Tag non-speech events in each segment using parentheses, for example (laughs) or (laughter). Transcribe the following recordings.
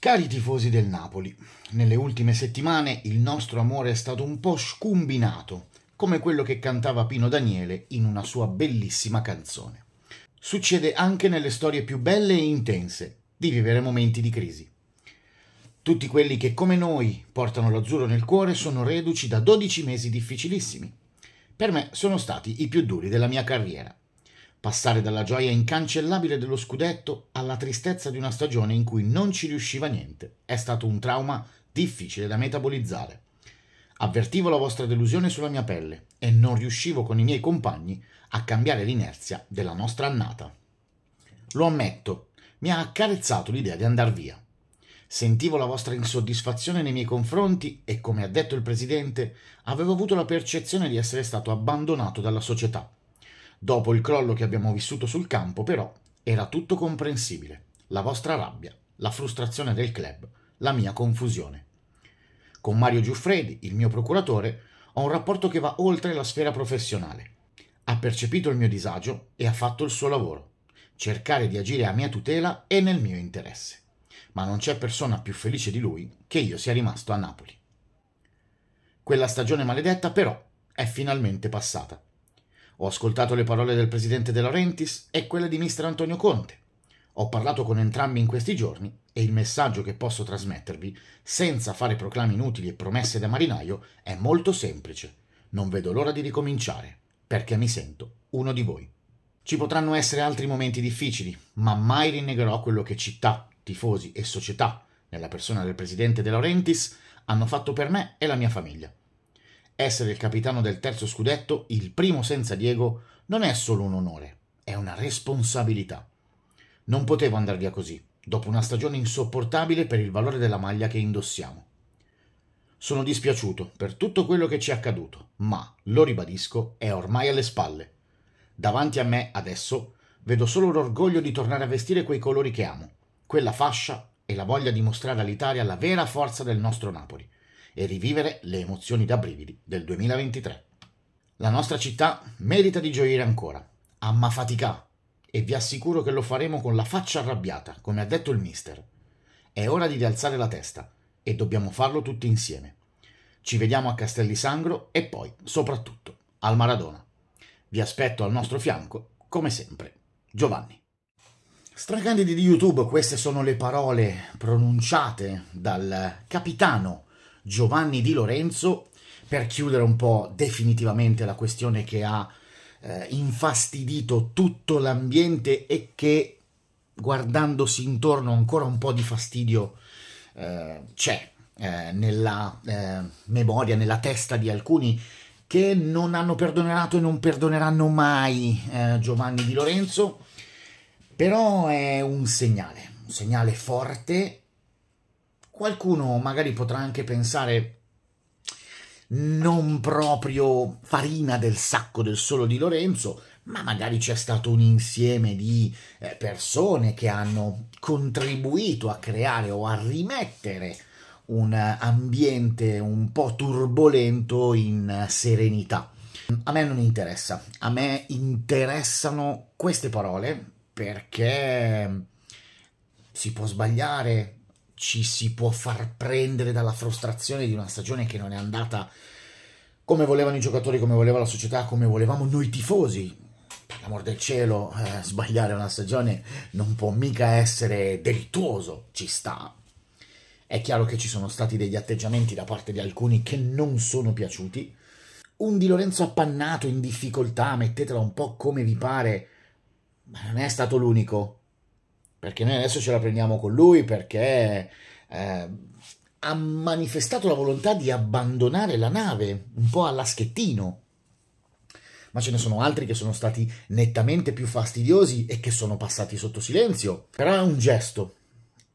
Cari tifosi del Napoli, nelle ultime settimane il nostro amore è stato un po' scumbinato, come quello che cantava Pino Daniele in una sua bellissima canzone. Succede anche nelle storie più belle e intense di vivere momenti di crisi. Tutti quelli che come noi portano l'azzurro nel cuore sono reduci da 12 mesi difficilissimi. Per me sono stati i più duri della mia carriera passare dalla gioia incancellabile dello scudetto alla tristezza di una stagione in cui non ci riusciva niente. È stato un trauma difficile da metabolizzare. Avvertivo la vostra delusione sulla mia pelle e non riuscivo con i miei compagni a cambiare l'inerzia della nostra annata. Lo ammetto, mi ha accarezzato l'idea di andar via. Sentivo la vostra insoddisfazione nei miei confronti e, come ha detto il presidente, avevo avuto la percezione di essere stato abbandonato dalla società Dopo il crollo che abbiamo vissuto sul campo, però, era tutto comprensibile. La vostra rabbia, la frustrazione del club, la mia confusione. Con Mario Giuffredi, il mio procuratore, ho un rapporto che va oltre la sfera professionale. Ha percepito il mio disagio e ha fatto il suo lavoro. Cercare di agire a mia tutela e nel mio interesse. Ma non c'è persona più felice di lui che io sia rimasto a Napoli. Quella stagione maledetta, però, è finalmente passata ho ascoltato le parole del presidente De Laurentiis e quelle di mister Antonio Conte. Ho parlato con entrambi in questi giorni e il messaggio che posso trasmettervi, senza fare proclami inutili e promesse da marinaio, è molto semplice. Non vedo l'ora di ricominciare, perché mi sento uno di voi. Ci potranno essere altri momenti difficili, ma mai rinnegherò quello che città, tifosi e società, nella persona del presidente De Laurentiis, hanno fatto per me e la mia famiglia. Essere il capitano del terzo scudetto, il primo senza Diego, non è solo un onore, è una responsabilità. Non potevo andar via così, dopo una stagione insopportabile per il valore della maglia che indossiamo. Sono dispiaciuto per tutto quello che ci è accaduto, ma, lo ribadisco, è ormai alle spalle. Davanti a me, adesso, vedo solo l'orgoglio di tornare a vestire quei colori che amo, quella fascia e la voglia di mostrare all'Italia la vera forza del nostro Napoli e rivivere le emozioni da brividi del 2023. La nostra città merita di gioire ancora, amma fatica, e vi assicuro che lo faremo con la faccia arrabbiata, come ha detto il mister. È ora di rialzare la testa e dobbiamo farlo tutti insieme. Ci vediamo a Castelli Sangro e poi, soprattutto, al Maradona. Vi aspetto al nostro fianco, come sempre, Giovanni. Stracandidi di YouTube, queste sono le parole pronunciate dal capitano Giovanni Di Lorenzo per chiudere un po' definitivamente la questione che ha eh, infastidito tutto l'ambiente e che guardandosi intorno ancora un po' di fastidio eh, c'è eh, nella eh, memoria, nella testa di alcuni che non hanno perdonato e non perdoneranno mai eh, Giovanni Di Lorenzo, però è un segnale, un segnale forte Qualcuno magari potrà anche pensare non proprio farina del sacco del solo di Lorenzo, ma magari c'è stato un insieme di eh, persone che hanno contribuito a creare o a rimettere un ambiente un po' turbolento in serenità. A me non interessa, a me interessano queste parole perché si può sbagliare, ci si può far prendere dalla frustrazione di una stagione che non è andata come volevano i giocatori, come voleva la società, come volevamo noi tifosi. Per l'amor del cielo, eh, sbagliare una stagione non può mica essere delittuoso, ci sta. È chiaro che ci sono stati degli atteggiamenti da parte di alcuni che non sono piaciuti. Un Di Lorenzo appannato, in difficoltà, mettetela un po' come vi pare, ma non è stato l'unico perché noi adesso ce la prendiamo con lui perché eh, ha manifestato la volontà di abbandonare la nave un po' alla schettino. Ma ce ne sono altri che sono stati nettamente più fastidiosi e che sono passati sotto silenzio. Però è un gesto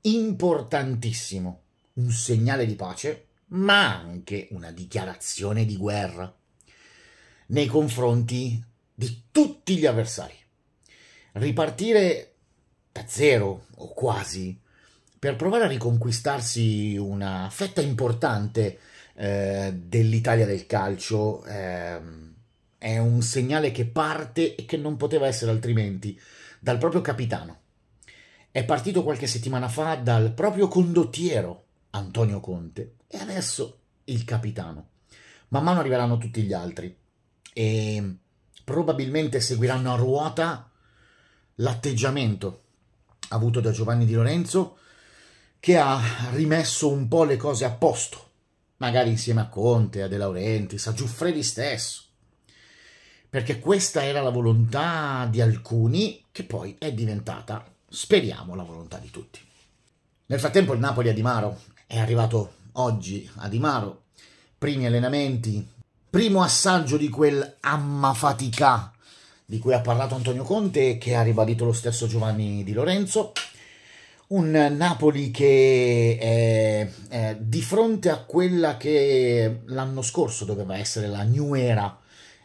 importantissimo, un segnale di pace, ma anche una dichiarazione di guerra nei confronti di tutti gli avversari. Ripartire da zero o quasi per provare a riconquistarsi una fetta importante eh, dell'Italia del calcio eh, è un segnale che parte e che non poteva essere altrimenti dal proprio capitano. È partito qualche settimana fa dal proprio condottiero Antonio Conte e adesso il capitano. Man mano arriveranno tutti gli altri e probabilmente seguiranno a ruota l'atteggiamento avuto da Giovanni Di Lorenzo che ha rimesso un po' le cose a posto, magari insieme a Conte, a De Laurentiis, a Giuffredi stesso, perché questa era la volontà di alcuni che poi è diventata, speriamo, la volontà di tutti. Nel frattempo il Napoli a Di Maro è arrivato oggi a Di Maro, primi allenamenti, primo assaggio di quel amma fatica di cui ha parlato Antonio Conte e che ha ribadito lo stesso Giovanni Di Lorenzo. Un Napoli che è, è di fronte a quella che l'anno scorso doveva essere la new era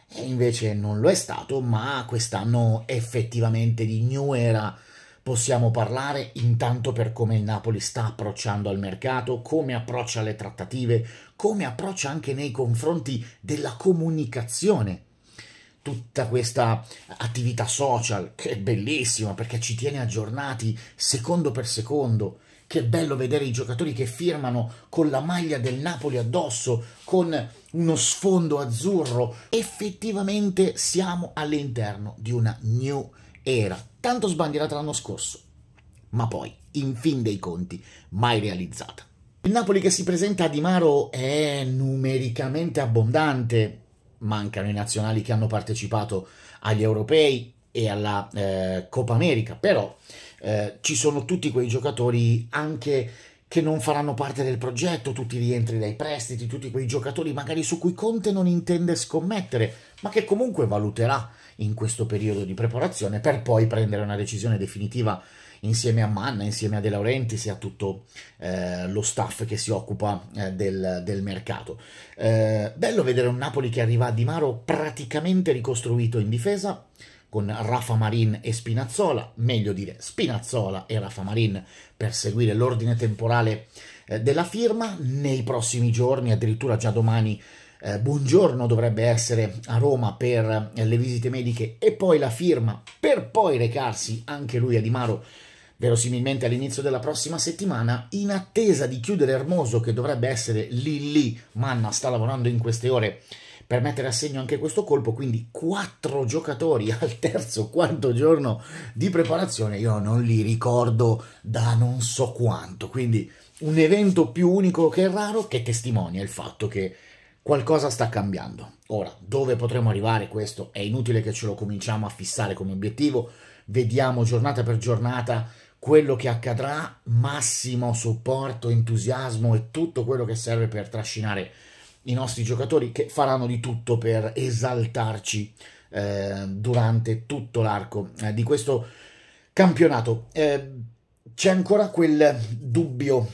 e invece non lo è stato, ma quest'anno effettivamente di new era possiamo parlare intanto per come il Napoli sta approcciando al mercato, come approccia le trattative, come approccia anche nei confronti della comunicazione tutta questa attività social che è bellissima perché ci tiene aggiornati secondo per secondo. Che bello vedere i giocatori che firmano con la maglia del Napoli addosso, con uno sfondo azzurro. Effettivamente siamo all'interno di una new era, tanto sbandierata l'anno scorso, ma poi, in fin dei conti, mai realizzata. Il Napoli che si presenta a Di Maro è numericamente abbondante, mancano i nazionali che hanno partecipato agli europei e alla eh, Coppa America, però eh, ci sono tutti quei giocatori anche che non faranno parte del progetto, tutti i rientri dai prestiti, tutti quei giocatori magari su cui Conte non intende scommettere, ma che comunque valuterà in questo periodo di preparazione per poi prendere una decisione definitiva insieme a Manna, insieme a De Laurentiis e a tutto eh, lo staff che si occupa eh, del, del, mercato. Eh, bello vedere un Napoli che arriva a Di Maro praticamente ricostruito in difesa con Rafa Marin e Spinazzola, meglio dire Spinazzola e Rafa Marin per seguire l'ordine temporale eh, della firma nei prossimi giorni, addirittura già domani eh, buongiorno dovrebbe essere a Roma per eh, le visite mediche e poi la firma per poi recarsi anche lui a Di Maro verosimilmente all'inizio della prossima settimana, in attesa di chiudere Hermoso, che dovrebbe essere lì lì, Manna sta lavorando in queste ore per mettere a segno anche questo colpo, quindi quattro giocatori (laughs) al terzo, quarto giorno di preparazione, io non li ricordo da non so quanto, quindi un evento più unico che raro che testimonia il fatto che qualcosa sta cambiando. Ora, dove potremo arrivare questo è inutile che ce lo cominciamo a fissare come obiettivo, vediamo giornata per giornata quello che accadrà, massimo supporto, entusiasmo e tutto quello che serve per trascinare i nostri giocatori che faranno di tutto per esaltarci eh, durante tutto l'arco eh, di questo campionato. Eh, c'è ancora quel dubbio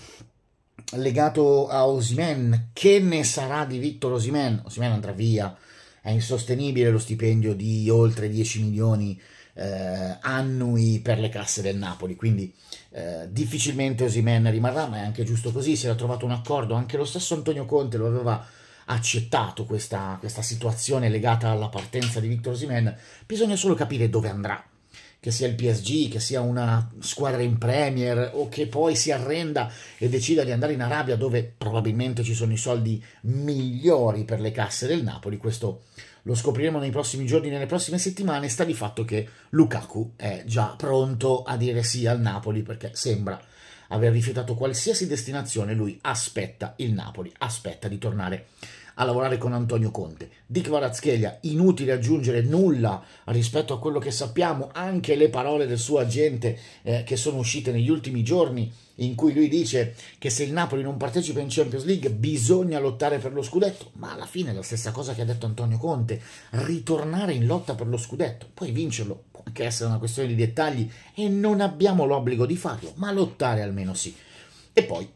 legato a Osimen, che ne sarà di Victor Osimen? Osimen andrà via, è insostenibile lo stipendio di oltre 10 milioni eh, annui per le casse del Napoli, quindi eh, difficilmente Osimen rimarrà, ma è anche giusto così, si era trovato un accordo, anche lo stesso Antonio Conte lo aveva accettato questa, questa situazione legata alla partenza di Victor Osimen, bisogna solo capire dove andrà, che sia il PSG, che sia una squadra in Premier o che poi si arrenda e decida di andare in Arabia dove probabilmente ci sono i soldi migliori per le casse del Napoli, questo lo scopriremo nei prossimi giorni, nelle prossime settimane, sta di fatto che Lukaku è già pronto a dire sì al Napoli perché sembra aver rifiutato qualsiasi destinazione, lui aspetta il Napoli, aspetta di tornare a lavorare con Antonio Conte. Dick Kvaratskhelia, inutile aggiungere nulla rispetto a quello che sappiamo, anche le parole del suo agente eh, che sono uscite negli ultimi giorni in cui lui dice che se il Napoli non partecipa in Champions League bisogna lottare per lo scudetto, ma alla fine è la stessa cosa che ha detto Antonio Conte, ritornare in lotta per lo scudetto, poi vincerlo può anche essere una questione di dettagli e non abbiamo l'obbligo di farlo, ma lottare almeno sì. E poi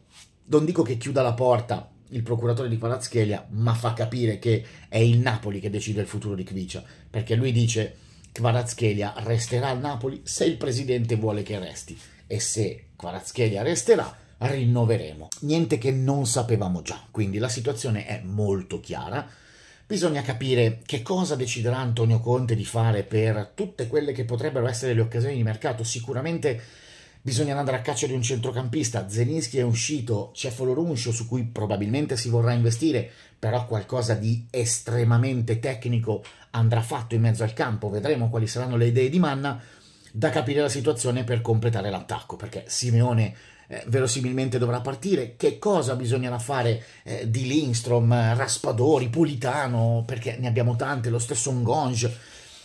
non dico che chiuda la porta il procuratore di Kvaratskhelia, ma fa capire che è il Napoli che decide il futuro di Kvicia, perché lui dice Kvaratskhelia resterà al Napoli se il presidente vuole che resti e se Kvaratskhelia resterà rinnoveremo. Niente che non sapevamo già, quindi la situazione è molto chiara. Bisogna capire che cosa deciderà Antonio Conte di fare per tutte quelle che potrebbero essere le occasioni di mercato. Sicuramente Bisogna andare a caccia di un centrocampista. Zelinski è uscito, c'è Foloruncio su cui probabilmente si vorrà investire, però qualcosa di estremamente tecnico andrà fatto in mezzo al campo. Vedremo quali saranno le idee di Manna da capire la situazione per completare l'attacco, perché Simeone eh, verosimilmente dovrà partire. Che cosa bisognerà fare eh, di Lindstrom, Raspadori, Pulitano, perché ne abbiamo tante, lo stesso Ngonj.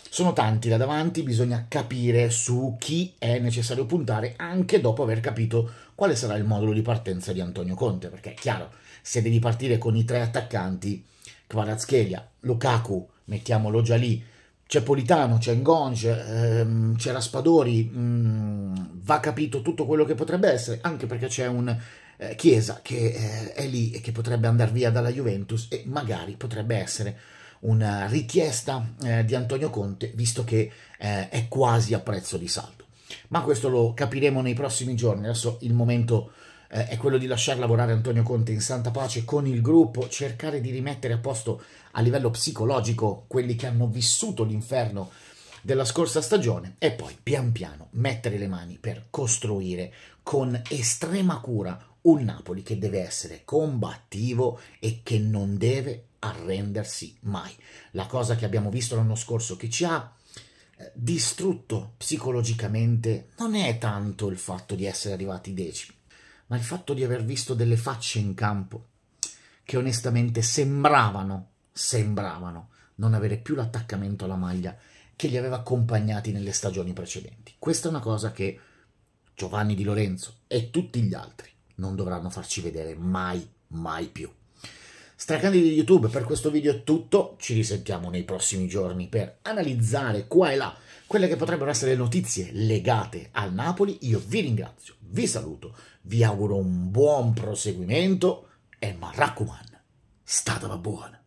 Sono tanti là davanti, bisogna capire su chi è necessario puntare anche dopo aver capito quale sarà il modulo di partenza di Antonio Conte, perché è chiaro, se devi partire con i tre attaccanti, Kvaratskhelia, Lukaku, mettiamolo già lì, c'è Politano, c'è Ngonj, ehm, c'è Raspadori, mh, mm, va capito tutto quello che potrebbe essere, anche perché c'è un eh, Chiesa che eh, è lì e che potrebbe andare via dalla Juventus e magari potrebbe essere una richiesta eh, di Antonio Conte, visto che eh, è quasi a prezzo di saldo. Ma questo lo capiremo nei prossimi giorni, adesso il momento eh, è quello di lasciar lavorare Antonio Conte in santa pace con il gruppo, cercare di rimettere a posto a livello psicologico quelli che hanno vissuto l'inferno della scorsa stagione e poi pian piano mettere le mani per costruire con estrema cura un Napoli che deve essere combattivo e che non deve arrendersi mai. La cosa che abbiamo visto l'anno scorso che ci ha eh, distrutto psicologicamente non è tanto il fatto di essere arrivati decimi, ma il fatto di aver visto delle facce in campo che onestamente sembravano, sembravano non avere più l'attaccamento alla maglia che li aveva accompagnati nelle stagioni precedenti. Questa è una cosa che Giovanni Di Lorenzo e tutti gli altri non dovranno farci vedere mai, mai più. Stracani di YouTube, per questo video è tutto, ci risentiamo nei prossimi giorni per analizzare qua e là quelle che potrebbero essere le notizie legate al Napoli. Io vi ringrazio, vi saluto, vi auguro un buon proseguimento e Maracuman, raccomando, statela buona!